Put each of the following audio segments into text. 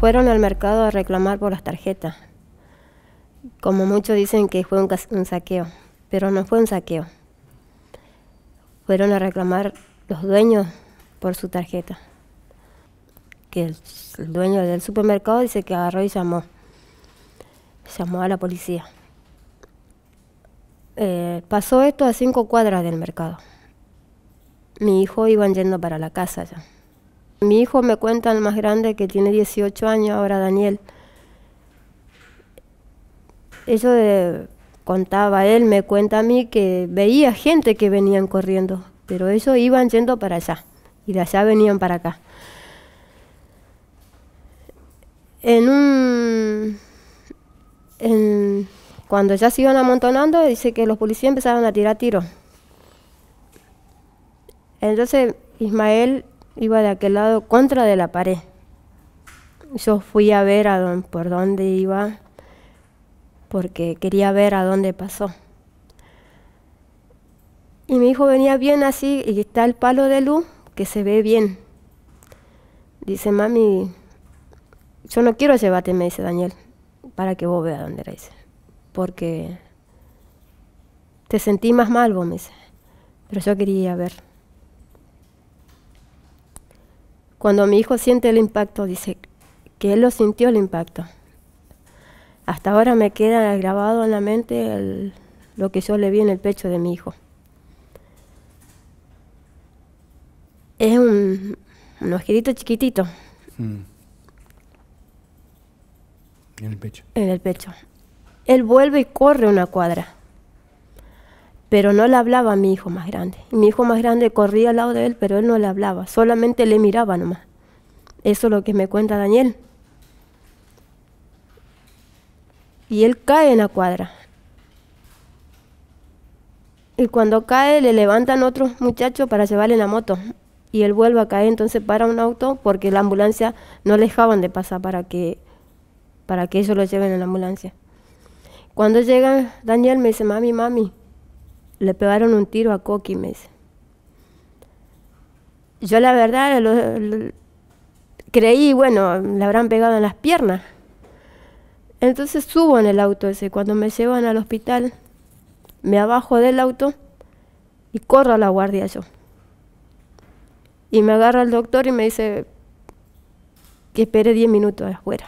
fueron al mercado a reclamar por las tarjetas. Como muchos dicen que fue un, saqueo, pero no fue un saqueo. Fueron a reclamar los dueños por su tarjeta. Que el, dueño del supermercado dice que agarró y llamó. Llamó a la policía. Eh, pasó esto a cinco cuadras del mercado. Mi hijo iba yendo para la casa ya. Mi hijo me cuenta, el más grande, que tiene 18 años ahora, Daniel. Eso contaba él, me cuenta a mí que veía gente que venían corriendo, pero ellos iban yendo para allá y de allá venían para acá. En un. cuando ya se iban amontonando, dice que los policías empezaron a tirar tiros. Entonces Ismael iba de aquel lado contra de la pared. Yo fui a ver por dónde iba, porque quería ver a dónde pasó. Y mi hijo venía bien así, y está el palo de luz que se ve bien. Dice, mami, yo no quiero llevarte, me dice Daniel, para que vos veas dónde era, Porque te sentí más mal, vos me dice. Pero yo quería ver. Cuando mi hijo siente el impacto, dice que él lo sintió el impacto. Hasta ahora me queda grabado en la mente lo que yo le vi en el pecho de mi hijo. Es un, ojito chiquitito. Mm. En el pecho. En el pecho. Él vuelve y corre una cuadra pero no le hablaba a mi hijo más grande. Mi hijo más grande corría al lado de él, pero él no le hablaba, solamente le miraba nomás. Eso es lo que me cuenta Daniel. Y él cae en la cuadra. Y cuando cae le levantan otros muchachos para llevarle la moto. Y él vuelve a caer, entonces para un auto porque la ambulancia no le dejaban de pasar para que, para que ellos lo lleven en la ambulancia. Cuando llega Daniel me dice, mami, mami, le pegaron un tiro a Coqui, me dice. Yo la verdad creí, bueno, le habrán pegado en las piernas. Entonces subo en el auto ese, cuando me llevan al hospital, me abajo del auto y corro a la guardia yo. Y me agarra el doctor y me dice que espere 10 minutos afuera.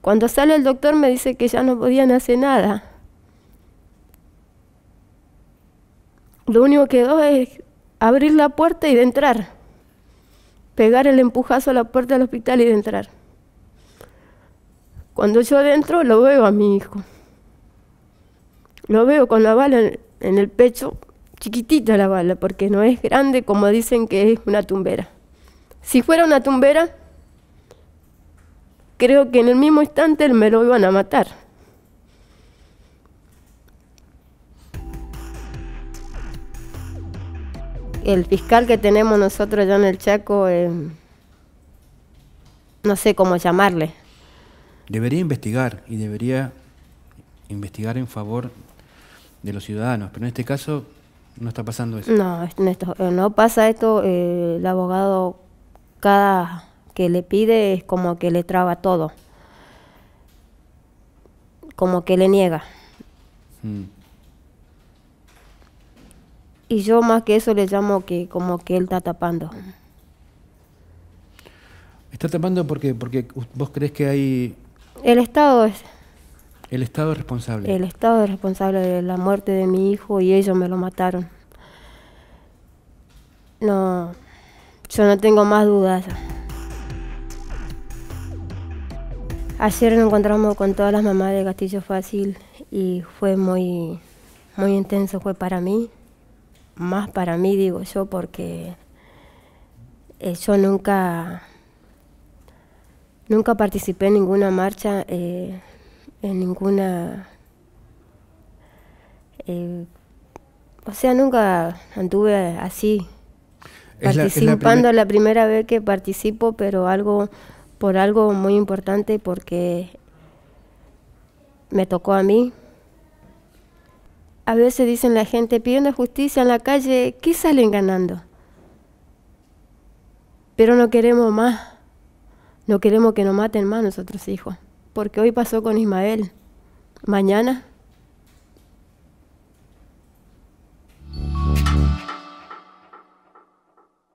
Cuando sale el doctor me dice que ya no podían hacer nada, Lo único que doy es abrir la puerta y de entrar. Pegar el empujazo a la puerta del hospital y de entrar. Cuando yo adentro lo veo a mi hijo. Lo veo con la bala en el pecho, chiquitita la bala, porque no es grande como dicen que es una tumbera. Si fuera una tumbera, creo que en el mismo instante me lo iban a matar. el fiscal que tenemos nosotros ya en el Chaco, eh, no sé cómo llamarle. Debería investigar y debería investigar en favor de los ciudadanos, pero en este caso no está pasando eso. No, esto, eh, no pasa esto, eh, el abogado cada que le pide es como que le traba todo, como que le niega. Mm. Y yo más que eso le llamo que como que él está tapando. ¿Está tapando porque porque vos crees que hay... El Estado es... El Estado es responsable. El Estado es responsable de la muerte de mi hijo y ellos me lo mataron. No, yo no tengo más dudas. Ayer nos encontramos con todas las mamás de Castillo Fácil y fue muy, muy intenso, fue para mí más para mí, digo yo, porque eh, yo nunca, nunca participé en ninguna marcha, eh, en ninguna... Eh, o sea, nunca anduve así, participando la, la primera vez que participo, pero algo por algo muy importante porque me tocó a mí, a veces dicen la gente, pidiendo justicia en la calle, ¿qué salen ganando? Pero no queremos más, no queremos que nos maten más nuestros hijos, porque hoy pasó con Ismael, mañana